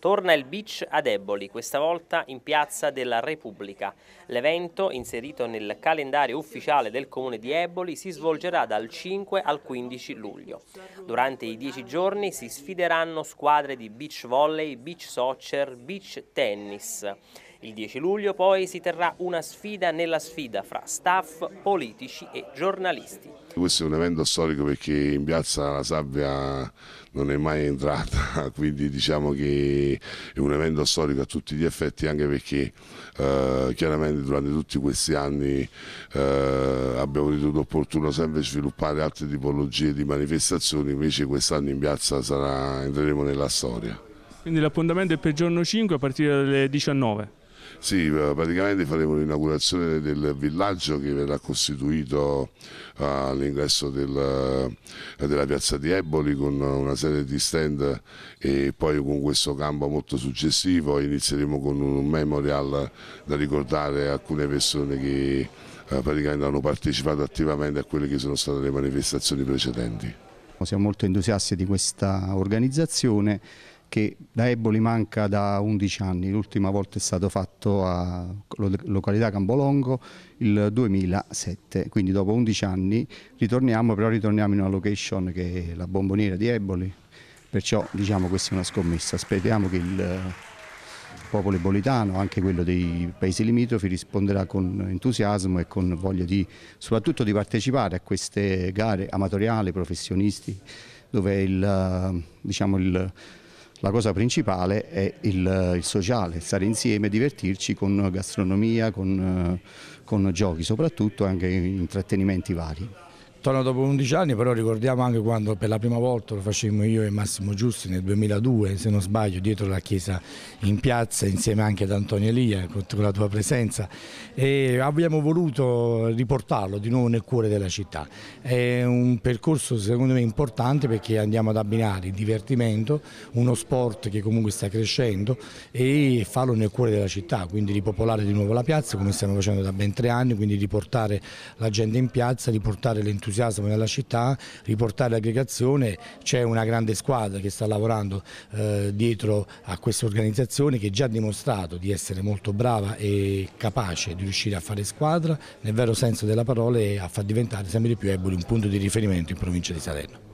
Torna il beach ad Eboli, questa volta in piazza della Repubblica. L'evento, inserito nel calendario ufficiale del comune di Eboli, si svolgerà dal 5 al 15 luglio. Durante i dieci giorni si sfideranno squadre di beach volley, beach soccer, beach tennis. Il 10 luglio poi si terrà una sfida nella sfida fra staff, politici e giornalisti. Questo è un evento storico perché in piazza la sabbia non è mai entrata, quindi diciamo che è un evento storico a tutti gli effetti anche perché eh, chiaramente durante tutti questi anni eh, abbiamo ritenuto opportuno sempre sviluppare altre tipologie di manifestazioni, invece quest'anno in piazza sarà, entreremo nella storia. Quindi l'appuntamento è per giorno 5 a partire dalle 19? Sì, eh, praticamente faremo l'inaugurazione del villaggio che verrà costituito eh, all'ingresso del, eh, della piazza di Eboli con una serie di stand e poi con questo campo molto suggestivo inizieremo con un memorial da ricordare alcune persone che praticamente hanno partecipato attivamente a quelle che sono state le manifestazioni precedenti. Siamo molto entusiasti di questa organizzazione che da Eboli manca da 11 anni, l'ultima volta è stato fatto a località Cambolongo il 2007, quindi dopo 11 anni ritorniamo, però ritorniamo in una location che è la bomboniera di Eboli, perciò diciamo questa è una scommessa, speriamo che il popolo ebolitano, anche quello dei paesi limitrofi, risponderà con entusiasmo e con voglia di, soprattutto di partecipare a queste gare amatoriali, professionisti, dove il, diciamo, il la cosa principale è il, il sociale, stare insieme, divertirci con gastronomia, con, eh, con giochi soprattutto e anche intrattenimenti vari. Torno dopo 11 anni, però ricordiamo anche quando per la prima volta lo facemmo io e Massimo Giusti nel 2002, se non sbaglio, dietro la chiesa in piazza, insieme anche ad Antonio Elia, con la tua presenza. E abbiamo voluto riportarlo di nuovo nel cuore della città. È un percorso secondo me importante perché andiamo ad abbinare il divertimento, uno sport che comunque sta crescendo e farlo nel cuore della città, quindi ripopolare di nuovo la piazza come stiamo facendo da ben tre anni, quindi riportare la gente in piazza, riportare l'entusiasmo entusiasmo nella città, riportare l'aggregazione, c'è una grande squadra che sta lavorando eh, dietro a questa organizzazione che già ha dimostrato di essere molto brava e capace di riuscire a fare squadra nel vero senso della parola e a far diventare sempre di più Eboli un punto di riferimento in provincia di Salerno.